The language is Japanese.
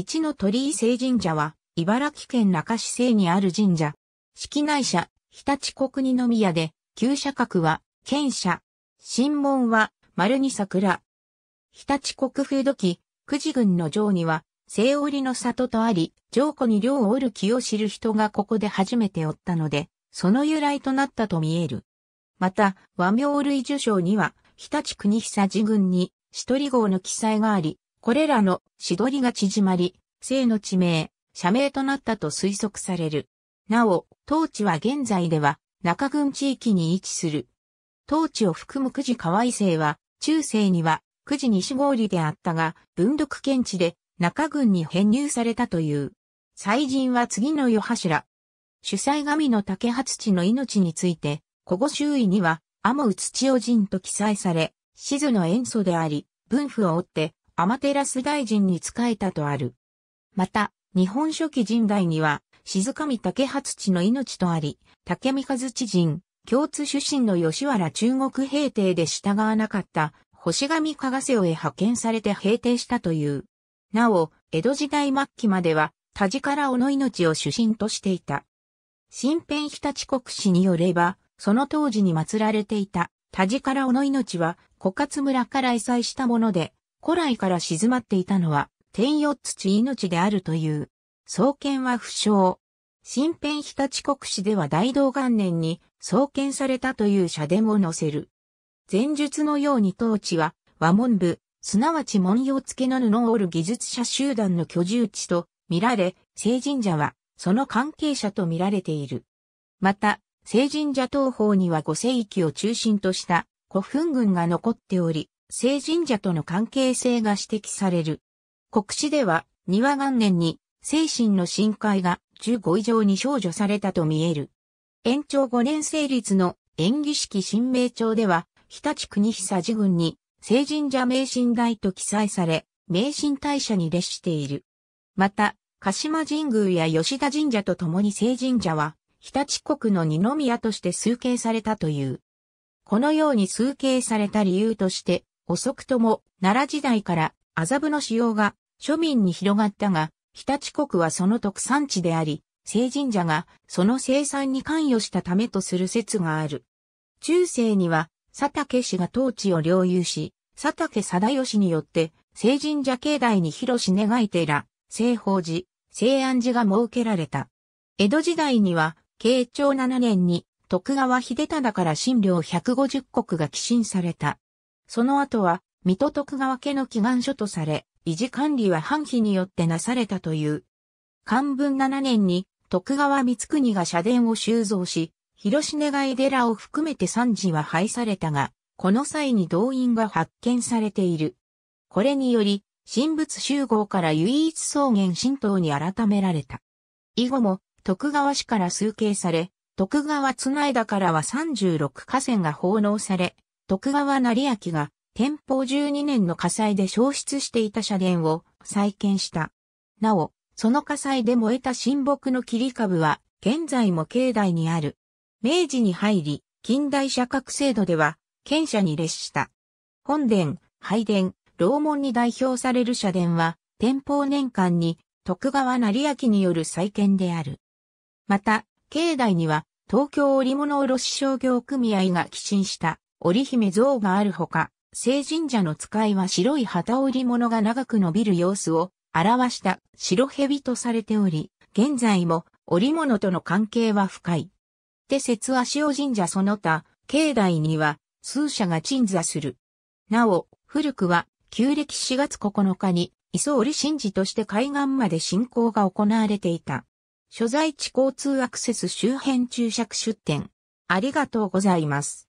一の鳥居聖神社は、茨城県中市西にある神社。式内社、日立国二宮で、旧社格は、県社。神門は、丸に桜。日立国風土記、久慈郡の城には、西織の里とあり、城庫に領を織る木を知る人がここで初めておったので、その由来となったと見える。また、和名類受賞には、日立国久寺郡に、と人号の記載があり、これらのしどりが縮まり、姓の地名、社名となったと推測される。なお、当地は現在では中郡地域に位置する。当地を含む久慈河合姓は、中世には九時西郡であったが、文禄県地で中郡に編入されたという。祭人は次の世柱。主催神の竹初地の命について、古語周囲には、天宇土を人と記載され、静の塩素であり、文布を追って、アマテラス大臣に仕えたとある。また、日本書紀人代には、静上竹初地の命とあり、竹三和知人、共通出身の吉原中国平定で従わなかった、星上加賀瀬をへ派遣されて平定したという。なお、江戸時代末期までは、田地から尾の命を主神としていた。新編日立国史によれば、その当時に祀られていた田地から尾の命は、枯渇村から遺災したもので、古来から静まっていたのは、天四土命であるという。創建は不詳。新編日立国史では大道元年に創建されたという社殿を載せる。前述のように当地は和文部、すなわち文様付けの布を織る技術者集団の居住地と見られ、聖神社はその関係者と見られている。また、聖神社東方には五世紀を中心とした古墳群が残っており、聖神社との関係性が指摘される。国史では、庭元年に、精神の深海が15以上に少女されたと見える。延長5年成立の演技式新名帳では、日立国久寺軍に、聖神社名神大と記載され、名神大社に列している。また、鹿島神宮や吉田神社と共に聖神社は、日立国の二宮として崇敬されたという。このように崇敬された理由として、遅くとも奈良時代から麻布の使用が庶民に広がったが、日立国はその特産地であり、聖神社がその生産に関与したためとする説がある。中世には佐竹氏が当地を領有し、佐竹貞義によって聖神社境内に広し願い寺、聖法寺、聖安寺が設けられた。江戸時代には、慶長7年に徳川秀忠から新領150国が寄進された。その後は、水戸徳川家の祈願所とされ、維持管理は藩費によってなされたという。漢文7年に、徳川光国が社殿を収蔵し、広重が寺を含めて三寺は廃されたが、この際に動員が発見されている。これにより、神仏集合から唯一草原神道に改められた。以後も、徳川氏から崇敬され、徳川綱枝からは36河川が奉納され、徳川成明が天保12年の火災で消失していた社殿を再建した。なお、その火災で燃えた神木の切り株は現在も境内にある。明治に入り、近代社格制度では、県社に列した。本殿、拝殿、楼門に代表される社殿は、天保年間に徳川成明による再建である。また、境内には東京織物卸商業組合が寄進した織姫像があるほか、聖神社の使いは白い旗織物が長く伸びる様子を表した白蛇とされており、現在も織物との関係は深い。で説足尾神社その他、境内には数社が鎮座する。なお、古くは旧暦4月9日に磯織神事として海岸まで信仰が行われていた。所在地交通アクセス周辺注釈出店。ありがとうございます。